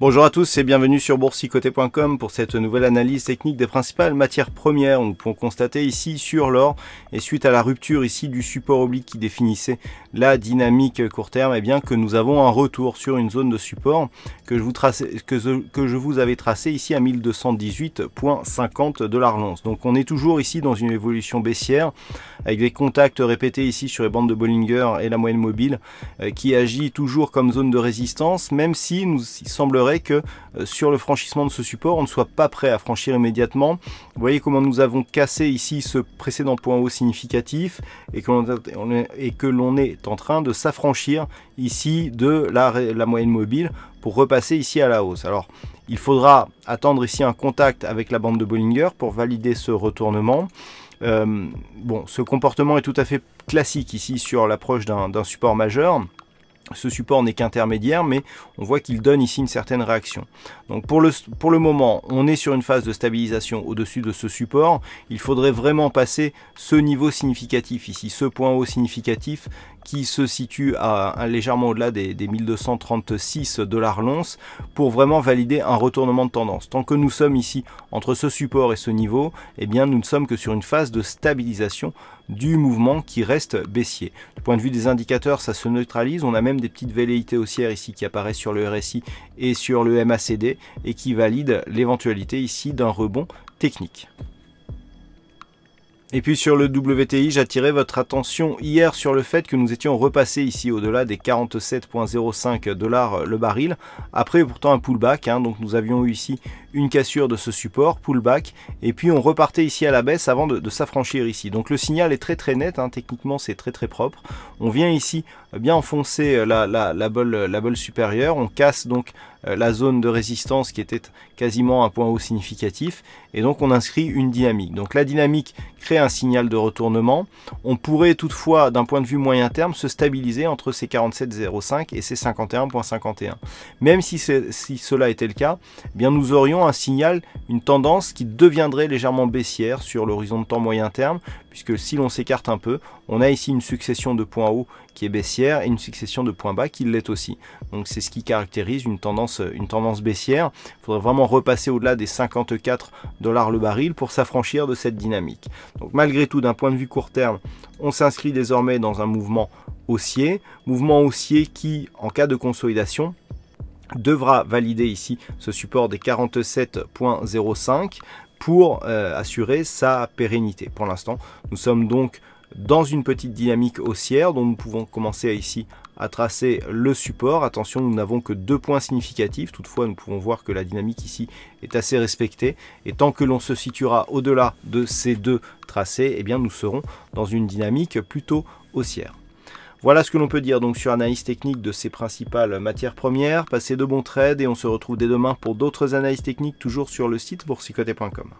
Bonjour à tous et bienvenue sur boursicoté.com pour cette nouvelle analyse technique des principales matières premières. On peut constater ici sur l'or et suite à la rupture ici du support oblique qui définissait la dynamique court terme, et eh bien que nous avons un retour sur une zone de support que je vous, que vous avais tracé ici à 1218.50 dollars l'once. Donc on est toujours ici dans une évolution baissière avec des contacts répétés ici sur les bandes de Bollinger et la moyenne mobile euh, qui agit toujours comme zone de résistance même si nous semblerait que euh, sur le franchissement de ce support, on ne soit pas prêt à franchir immédiatement. Vous voyez comment nous avons cassé ici ce précédent point haut significatif et que l'on est en train de s'affranchir ici de la, moyenne mobile pour repasser ici à la hausse. Alors, il faudra attendre ici un contact avec la bande de Bollinger pour valider ce retournement. Euh, bon, ce comportement est tout à fait classique ici sur l'approche d'un support majeur. Ce support n'est qu'intermédiaire, mais on voit qu'il donne ici une certaine réaction. Donc pour le, pour le moment, on est sur une phase de stabilisation au-dessus de ce support. Il faudrait vraiment passer ce niveau significatif ici, ce point haut significatif qui se situe à, légèrement au-delà des, 1236 dollars l'once pour vraiment valider un retournement de tendance. Tant que nous sommes ici entre ce support et ce niveau, eh bien nous ne sommes que sur une phase de stabilisation du mouvement qui reste baissier. Du point de vue des indicateurs, ça se neutralise. On a même des petites velléités haussières ici qui apparaissent sur le RSI et sur le MACD et qui valident l'éventualité ici d'un rebond technique. Et puis sur le WTI, j'attirais votre attention hier sur le fait que nous étions repassés ici au-delà des 47,05 dollars le baril, après pourtant un pullback, hein. donc nous avions eu ici une cassure de ce support, pullback, et puis on repartait ici à la baisse avant de, s'affranchir ici. Donc le signal est très très net, hein. techniquement c'est très très propre. On vient ici euh, bien enfoncer euh, la, la, la, bolle, euh, la supérieure, on casse donc la zone de résistance qui était quasiment un point haut significatif, et donc on inscrit une dynamique. Donc la dynamique crée un signal de retournement. On pourrait toutefois, d'un point de vue moyen terme, se stabiliser entre ces 47,05 et ces 51,51. Même si, si cela était le cas, eh bien nous aurions un signal, une tendance qui deviendrait légèrement baissière sur l'horizon de temps moyen terme, puisque si l'on s'écarte un peu, on a ici une succession de points hauts qui est baissière et une succession de points bas qui l'est aussi. Donc c'est ce qui caractérise une tendance, une tendance baissière. Il faudrait vraiment repasser au-delà des 54 dollars le baril pour s'affranchir de cette dynamique. Donc malgré tout, d'un point de vue court terme, on s'inscrit désormais dans un mouvement haussier, mouvement haussier qui, en cas de consolidation, devra valider ici ce support des 47.05 pour euh, assurer sa pérennité. Pour l'instant, nous sommes donc dans une petite dynamique haussière dont nous pouvons commencer ici à tracer le support. Attention, nous n'avons que deux points significatifs. Toutefois, nous pouvons voir que la dynamique ici est assez respectée. Et tant que l'on se situera au-delà de ces deux tracés, eh bien, nous serons dans une dynamique plutôt haussière. Voilà ce que l'on peut dire donc sur analyse technique de ces principales matières premières. Passez de bons trades et on se retrouve dès demain pour d'autres analyses techniques toujours sur le site boursicoté.com.